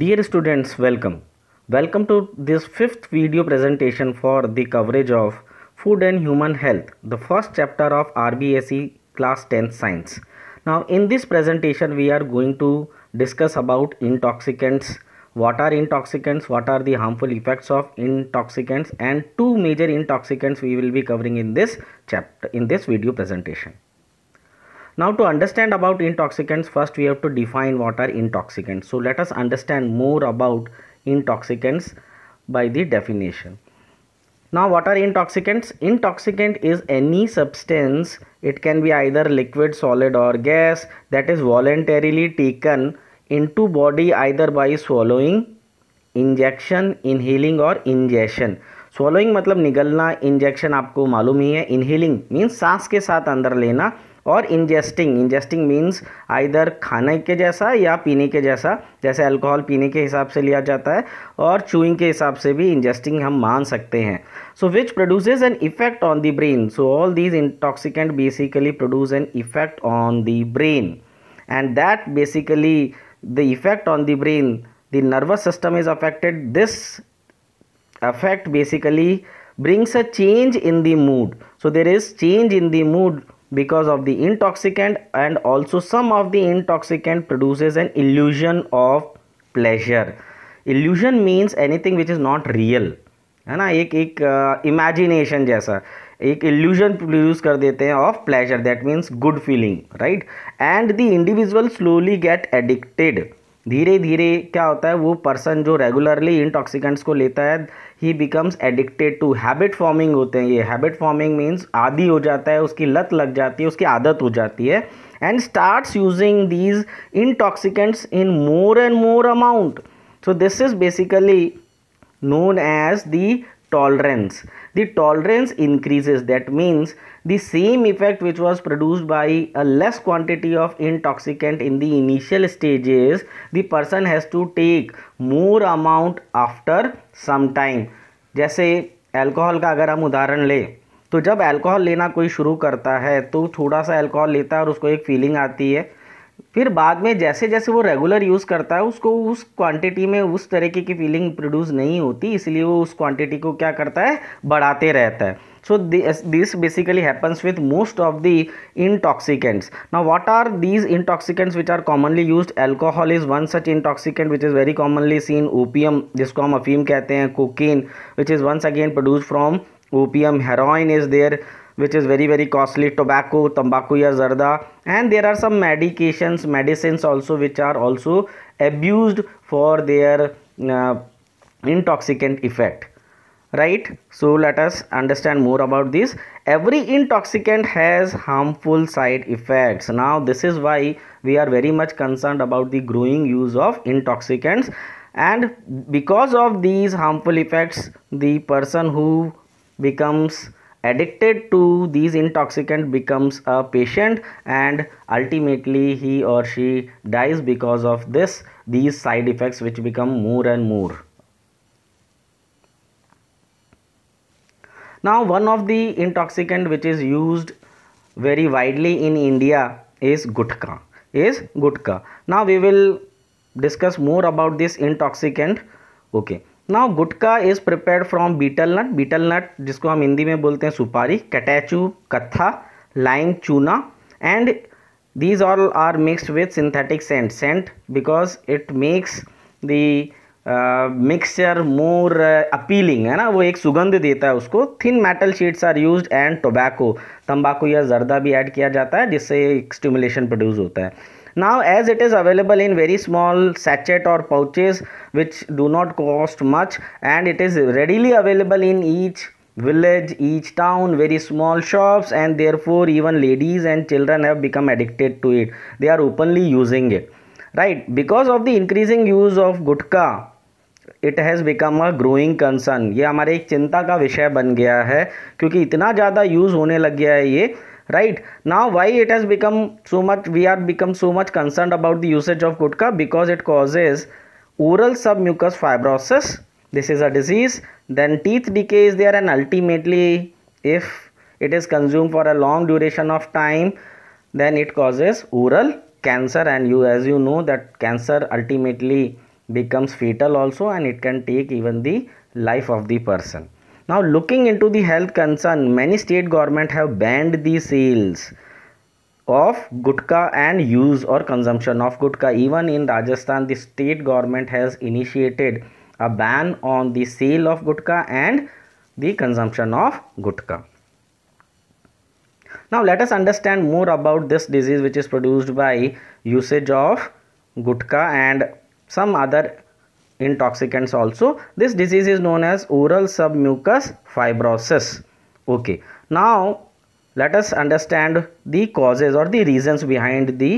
Dear students, welcome. Welcome to this fifth video presentation for the coverage of Food and Human Health, the first chapter of RBSE Class 10 Science. Now in this presentation we are going to discuss about intoxicants, what are intoxicants, what are the harmful effects of intoxicants and two major intoxicants we will be covering in this chapter in this video presentation. Now to understand about intoxicants, first we have to define what are intoxicants. So let us understand more about intoxicants by the definition. Now what are intoxicants? Intoxicant is any substance, it can be either liquid, solid or gas that is voluntarily taken into body either by swallowing, injection, inhaling or ingestion. Swallowing matlab निगलना injection आपको मालूम ही है inhaling means सांस के साथ अंदर लेना और ingesting ingesting means either खाने के जैसा या पीने के जैसा जैसे अल्कोहल पीने के हिसाब से लिया जाता है और चूइंग के हिसाब से भी इंजेस्टिंग हम मान सकते हैं so which produce an effect on the brain so all these intoxicant basically produce an effect on the brain and that basically the effect on the brain the nervous system is affected this affect basically brings a change in the mood so there is change in the mood because of the intoxicant and also some of the intoxicant produces an illusion of pleasure illusion means anything which is not real है ना एक एक imagination uh, जैसा एक illusion produce कर देते हैं of pleasure that means good feeling right and the individual slowly get addicted धीरे धीरे क्या होता है वो पर्सन जो रेगुलरली इंटॉक्सिकेंट्स को लेता है he becomes addicted to habit forming होते हैं ये हैबिट फॉर्मिंग मीन्स आदि हो जाता है उसकी लत लग जाती है उसकी आदत हो जाती है and starts using these intoxicants in more and more amount so this is basically known as the tolerance the tolerance increases that means the same effect which was produced by a less quantity of intoxicant in the initial stages the person has to take more amount after some time जैसे alcohol का अगर हम उदाहरण लें तो जब alcohol लेना कोई शुरू करता है तो थोड़ा सा अल्कोहल लेता है और उसको एक फीलिंग आती है फिर बाद में जैसे जैसे वो रेगुलर यूज़ करता है उसको उस क्वांटिटी में उस तरीके की फीलिंग प्रोड्यूस नहीं होती इसलिए वो उस क्वांटिटी को क्या करता है बढ़ाते रहता है so this basically happens with most of the intoxicants now what are these intoxicants which are commonly use alcohol is one such intoxicant which is very commonly seen opium जिसको हम अफीम कहते हैं cocaine which is once again produce from um heroin is there which is very very costly tobacco tambaku ya zarda and there are some medications medicines also which are also abused for their uh, intoxicant effect right so let us understand more about this every intoxicant has harmful side effects now this is why we are very much concerned about the growing use of intoxicants and because of these harmful effects the person who becomes addicted to these intoxicant becomes a patient and ultimately he or she dies because of this these side effects which become more and more now one of the intoxicant which is used very widely in india is gutka is gutka now we will discuss more about this intoxicant okay now gutka is prepare from betel nut betel nut जिसको हम हिंदी में बोलते हैं सुपारी कटैचू kattha lime chuna and these all are mixed with synthetic scent scent because it makes the mixture more appealing है ना वो एक सुगंध देता है उसको thin metal sheets are use and tobacco तम्बाकू या जर्दा भी ऐड किया जाता है जिससे एक स्टिमुलेशन प्रोड्यूस होता है Now as it is available in very small sachet or pouches which do not cost much and it is readily available in each village, each town, very small shops and therefore even ladies and children have become addicted to it. They are openly using it. Right, because of the increasing use of gutka, it has become a growing concern ये हमारे एक चिंता का विषय बन गया है क्योंकि इतना ज़्यादा यूज़ होने लग गया है ये right now why it has become so much we are become so much concerned about the usage of gutka because it causes oral submucous fibrosis this is a disease then teeth decay is there and ultimately if it is consumed for a long duration of time then it causes oral cancer and you as you know that cancer ultimately becomes fatal also and it can take even the life of the person now looking into the health concern, many state government have banned the sales of gutka and use or consumption of gutka. Even in Rajasthan, the state government has initiated a ban on the sale of gutka and the consumption of gutka. Now let us understand more about this disease which is produced by usage of gutka and some other intoxicants also. This disease is known as oral submucous fibrosis. Okay. Now, let us understand the causes or the reasons behind the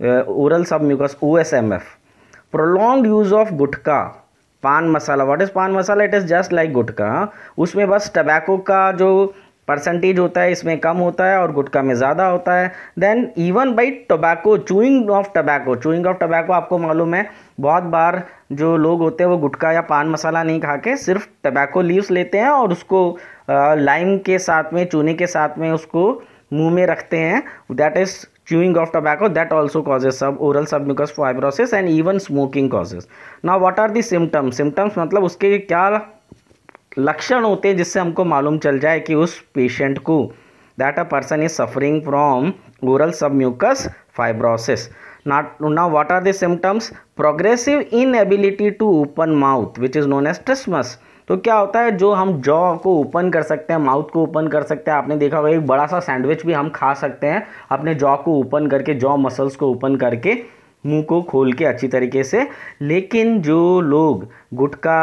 uh, oral submucous OSMF. Prolonged use of gutka पान मसाला what is paan masala it is just like gutka उसमें बस tobacco का जो percentage होता है इसमें कम होता है और गुटका में ज़्यादा होता है then even by tobacco chewing of tobacco chewing of tobacco आपको मालूम है बहुत बार जो लोग होते हैं वो गुटखा या पान मसाला नहीं खा के सिर्फ टबैको लीव्स लेते हैं और उसको लाइम के साथ में चूने के साथ में उसको मुंह में रखते हैं that is of tobacco that also causes sub oral sub mucous fibrosis and even smoking causes ना what are the symptoms symptoms मतलब उसके क्या लक्षण होते हैं जिससे हमको मालूम चल जाए कि उस पेशेंट को that a person is suffering from oral mucous fibrosis Not, now what are the symptoms? Progressive inability to open mouth which is known as trismus. तो क्या होता है जो हम जॉ को ओपन कर सकते हैं माउथ को ओपन कर सकते हैं आपने देखा होगा एक बड़ा सा सैंडविच भी हम खा सकते हैं अपने जॉ को ओपन करके जॉ मसल्स को ओपन करके मुंह को खोल के अच्छी तरीके से लेकिन जो लोग गुटखा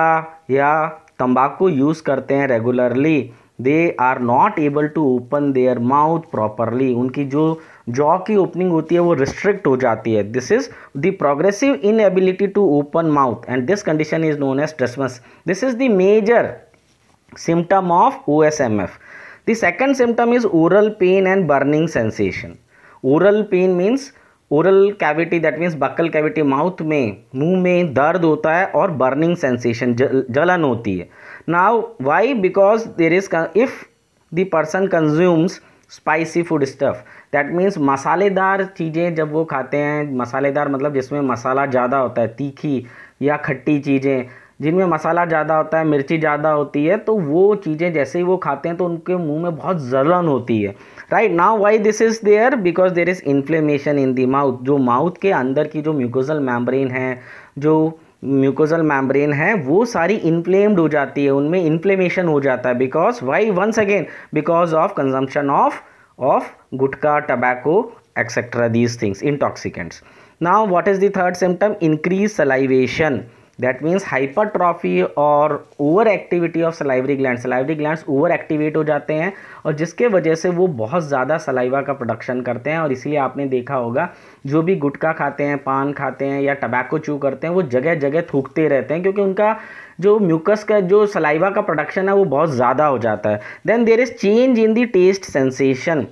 या तंबाकू यूज़ करते हैं regularly they are not able to open their mouth properly उनकी जो जॉ की ओपनिंग होती है वो रिस्ट्रिक्ट हो जाती है this is the progressive inability to open mouth and this condition is known as trismus this is the major S M F the second symptom is oral pain and burning sensation oral pain means oral cavity that means buccal cavity mouth में मुंह में दर्द होता है और burning sensation जलन होती है now why because there is if the person consumes spicy food stuff that means मसालेदार चीज़ें जब वो खाते हैं मसालेदार मतलब जिसमें मसाला ज़्यादा होता है तीखी या खट्टी चीज़ें जिनमें मसाला ज़्यादा होता है मिर्ची ज़्यादा होती है तो वो चीज़ें जैसे ही वो खाते हैं तो उनके मुंह में बहुत जलन होती है right now why this is there because there is inflammation in the mouth जो माउथ के अंदर की जो म्यूकोजल मैम्ब्रेन है जो म्यूकोजल मैम्ब्रेन है वो सारी इन्फ्लेम्ड हो जाती है उनमें इन्फ्लेमेशन हो जाता है because why once again because of consumption of of gutka, tobacco, etc. These things, intoxicants. Now, what is the third symptom? Increased salivation. That means hypertrophy और overactivity of salivary glands. Salivary glands overactivate हो जाते हैं और जिसके वजह से वो बहुत ज़्यादा सलाइवा का प्रोडक्शन करते हैं और इसलिए आपने देखा होगा जो भी गुटखा खाते हैं पान खाते हैं या टबैको चू करते हैं वो जगह जगह थूकते रहते हैं क्योंकि उनका जो म्यूकस का जो सलाइवा का प्रोडक्शन है वो बहुत ज़्यादा हो जाता है then there is change in the taste sensation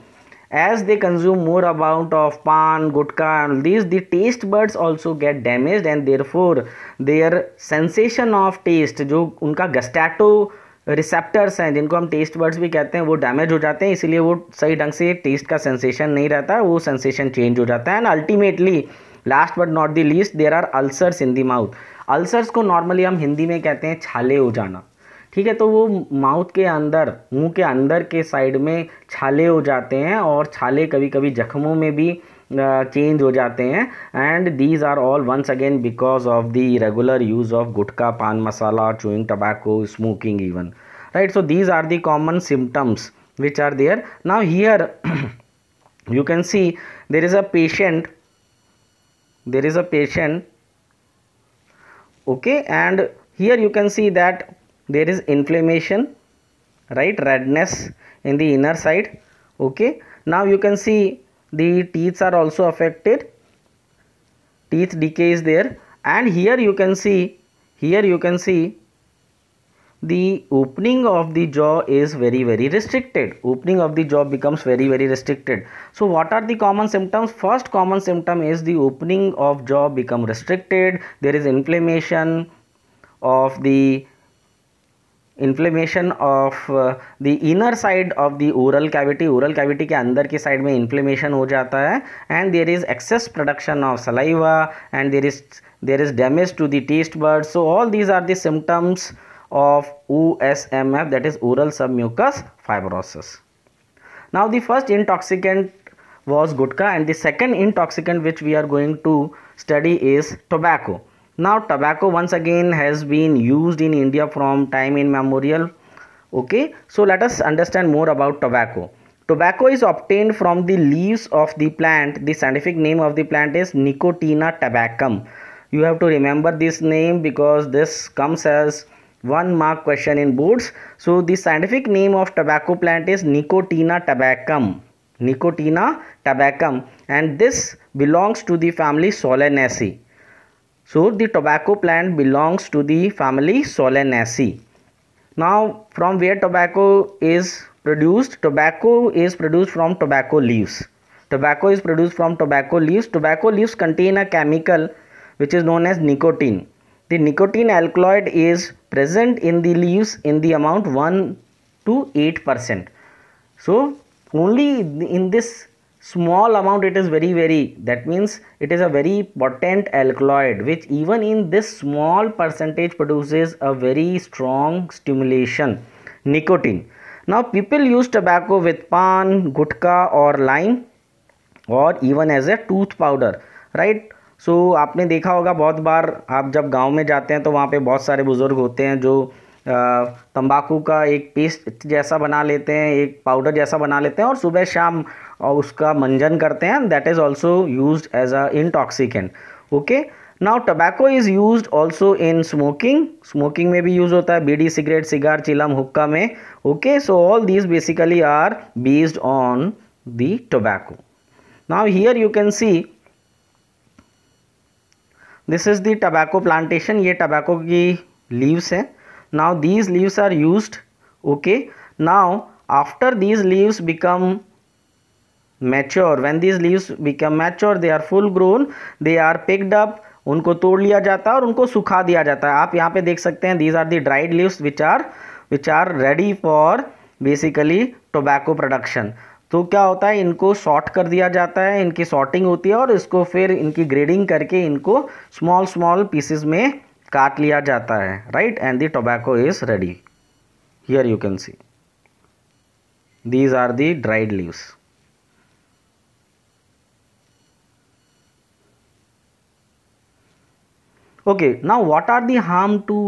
they consume more amount of paan gutka and this the taste buds also get damage and therefore their sensation of taste जो उनका गस्टैटो रिसेप्टर्स हैं जिनको हम टेस्ट बर्ड्स भी कहते हैं वो damage हो जाते हैं इसलिए वो सही ढंग से टेस्ट का सेंसेशन नहीं रहता वो सेंसेशन चेंज हो जाता है and ultimately last but not the least there are ulcers in the mouth ulcers को नॉर्मली हम हिंदी में कहते हैं छाले हो जाना ठीक है तो वो माउथ के अंदर मुंह के अंदर के साइड में छाले हो जाते हैं और छाले कभी कभी जख्मों में भी चेंज uh, हो जाते हैं and these are all once again because of the regular use of gutkha paan masala chewing tobacco smoking even right so these are the common symptoms which are there now here you can see there is a patient there is a patient okay and here you can see that there is inflammation right redness in the inner side okay now you can see the teeth are also affected teeth decay is there and here you can see here you can see the opening of the jaw is very very restricted opening of the jaw becomes very very restricted so what are the common symptoms first common symptom is the opening of jaw become restricted there is inflammation of the inflammation inflammation of the inner side of the oral cavity oral cavity के अंदर की side में inflammation हो जाता है and there is excess production of saliva and there is there is damage to the taste bud so all these are the symptoms of OSMF that is oral submucous fibrosis. Now the first intoxicant was gutka and the second intoxicant which we are going to study is tobacco. Now tobacco once again has been used in India from time immemorial. Okay, so let us understand more about tobacco. Tobacco is obtained from the leaves of the plant. The scientific name of the plant is Nicotina tabacum. You have to remember this name because this comes as one mark question in boards. So the scientific name of tobacco plant is Nicotina tabacum. Nicotina tabacum and this belongs to the family Solanaceae. So the tobacco plant belongs to the family Solanaceae. Now from where tobacco is produced? Tobacco is produced from tobacco leaves. Tobacco is produced from tobacco leaves. Tobacco leaves contain a chemical which is known as nicotine. The nicotine alkaloid is present in the leaves in the amount 1 to 8 percent. So, only in this small amount it is very very that means it is a very potent alkaloid which even in this small percentage produces a very strong stimulation nicotine now people use tobacco with pan gutka or lime or even as a tooth powder right so आपने देखा होगा बहुत बार आप जब गांव में जाते हैं तो वहाँ पे बहुत सारे बुज़ुर्ग होते हैं जो तंबाकू का एक पेस्ट जैसा बना लेते हैं एक पाउडर जैसा बना लेते हैं और सुबह शाम उसका मंजन करते हैं that is also use as a intoxicant okay now tobacco is use also in smoking smoking में भी यूज़ होता है बीडी सिगरेट सिगार चिलम हुक्का में okay so all these basically are based on the tobacco now here you can see this is the tobacco plantation ये tobacco की leaves हैं now these leaves are use okay now after these leaves become mature when these leaves become mature they are full grown they are picked up उनको तोड़ लिया जाता है और उनको सुखा दिया जाता है आप यहाँ पे देख सकते हैं these are the dried leaves which are which are ready for basically tobacco production तो क्या होता है इनको शॉर्ट कर दिया जाता है इनकी शॉर्टिंग होती है और इसको फिर इनकी ग्रेडिंग करके इनको स्मॉल स्मॉल पीसेस में काट लिया जाता है right and the tobacco is ready here you can see these are the dried leaves okay now what are the harm to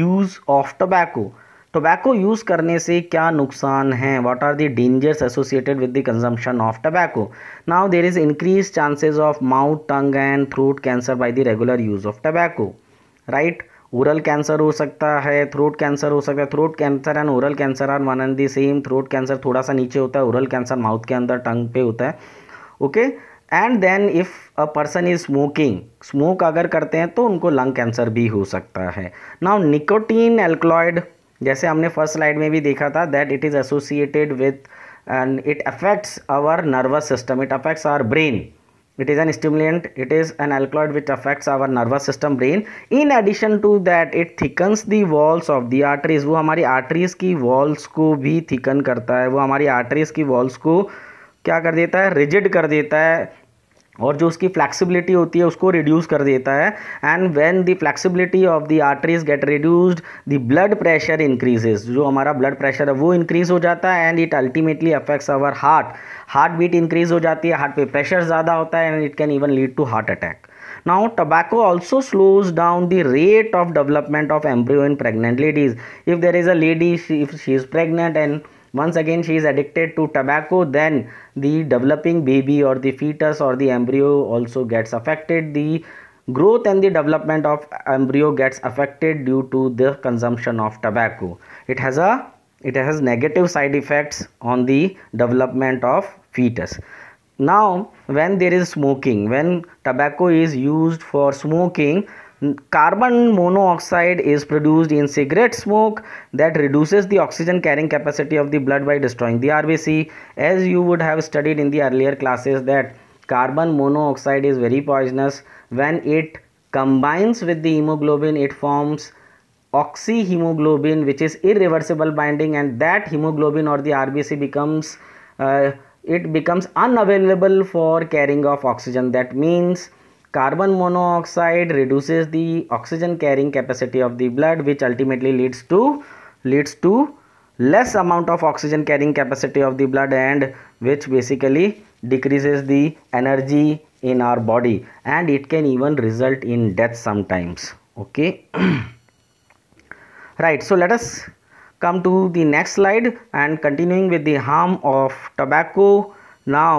use of tobacco tobacco use करने से क्या नुकसान हैं what are the dangers associated with the consumption of tobacco now there is increase chances of mouth tongue and throat cancer by the regular use of tobacco right oral cancer हो सकता है throat cancer हो सकता है throat cancer and oral cancer are one and the same throat cancer थोड़ा सा नीचे होता है ओरल कैंसर माउथ के अंदर टंग पे होता है okay and then if a person is smoking smoke अगर करते हैं तो उनको लंग कैंसर भी हो सकता है नाउ निकोटीन एल्कलॉयड जैसे हमने फर्स्ट स्लाइड में भी देखा था that it is associated with and it affects our nervous system it affects our brain it is an stimulant it is an एल्कोइड which affects our nervous system brain in addition to that it thickens the walls of the arteries वो हमारी arteries की walls को भी thicken करता है वो हमारी आर्टरीज की वॉल्स को क्या कर देता है रिजिड कर देता है और जो उसकी फ्लैक्सिबिलिटी होती है उसको रिड्यूस कर देता है and when the flexibility of the arteries get reduced the blood pressure increases जो हमारा ब्लड प्रेशर है वो इंक्रीज हो जाता है and it ultimately affects our heart heart beat increase हो जाती है हार्ट पे प्रेशर ज़्यादा होता है and it can even lead to heart attack now tobacco also slows down the rate of development of embryo in pregnant ladies if there is a lady if she is pregnant and once again she is addicted to tobacco then the developing baby or the fetus or the embryo also gets affected the growth and the development of embryo gets affected due to the consumption of tobacco it has a it has negative side effects on the development of fetus now when there is smoking when tobacco is used for smoking Carbon monoxide is produced in cigarette smoke that reduces the oxygen carrying capacity of the blood by destroying the RBC. As you would have studied in the earlier classes that carbon monoxide is very poisonous when it combines with the hemoglobin it forms oxyhemoglobin which is irreversible binding and that hemoglobin or the RBC becomes uh, it becomes unavailable for carrying of oxygen that means Carbon monoxide reduces the oxygen carrying capacity of the blood which ultimately leads to leads to less amount of oxygen carrying capacity of the blood and which basically decreases the energy in our body and it can even result in death sometimes okay right so let us come to the next slide and continuing with the harm of tobacco now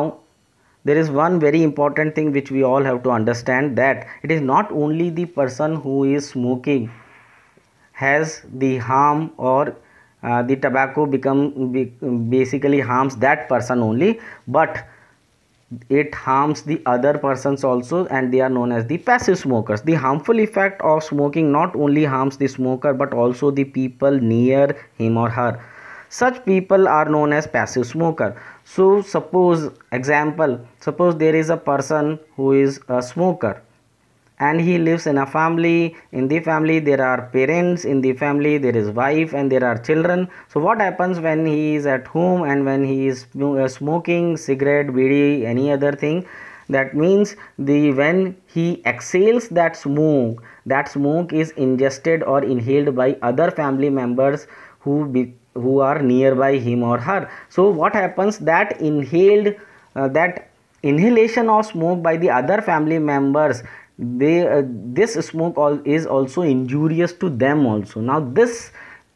there is one very important thing which we all have to understand that it is not only the person who is smoking has the harm or uh, the tobacco become be, basically harms that person only but it harms the other persons also and they are known as the passive smokers the harmful effect of smoking not only harms the smoker but also the people near him or her such people are known as passive smoker so suppose example suppose there is a person who is a smoker and he lives in a family in the family there are parents in the family there is wife and there are children so what happens when he is at home and when he is uh, smoking cigarette bidi any other thing that means the when he exhales that smoke that smoke is ingested or inhaled by other family members who be, who are nearby him or her so what happens that inhaled uh, that inhalation of smoke by the other family members they uh, this smoke all is also injurious to them also now this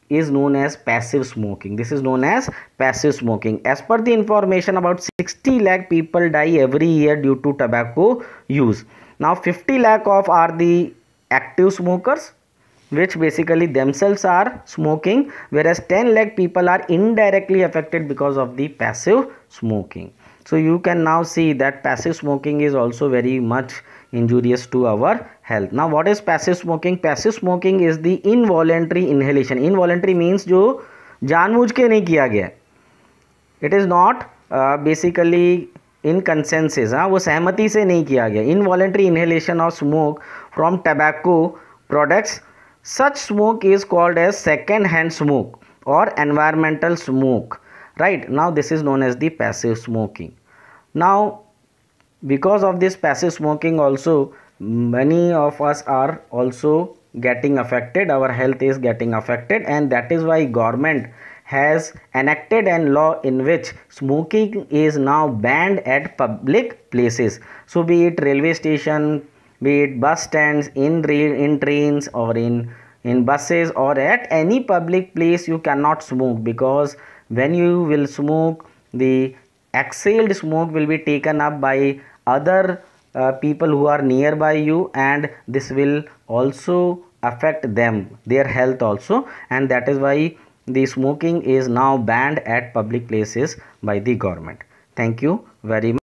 is known as passive smoking this is known as passive smoking as per the information about 60 lakh people die every year due to tobacco use now 50 lakh of are the active smokers which basically themselves are smoking whereas 10 lakh people are indirectly affected because of the passive smoking so you can now see that passive smoking is also very much injurious to our health now what is passive smoking passive smoking is the involuntary inhalation involuntary means jo जानबूझ के नहीं किया गया it is uh, basically in in consensus हाँ वो सहमति से नहीं किया गया involuntary inhalation of smoke from tobacco such smoke is called as second hand smoke or environmental smoke. Right now, this is known as the passive smoking. Now, because of this passive smoking, also many of us are also getting affected our health is getting affected and that is why government has enacted an law in which smoking is now banned at public places so be it railway station be it bus stands, in, in trains or in, in buses or at any public place you cannot smoke because when you will smoke the exhaled smoke will be taken up by other uh, people who are nearby you and this will also affect them their health also and that is why the smoking is now banned at public places by the government thank you very much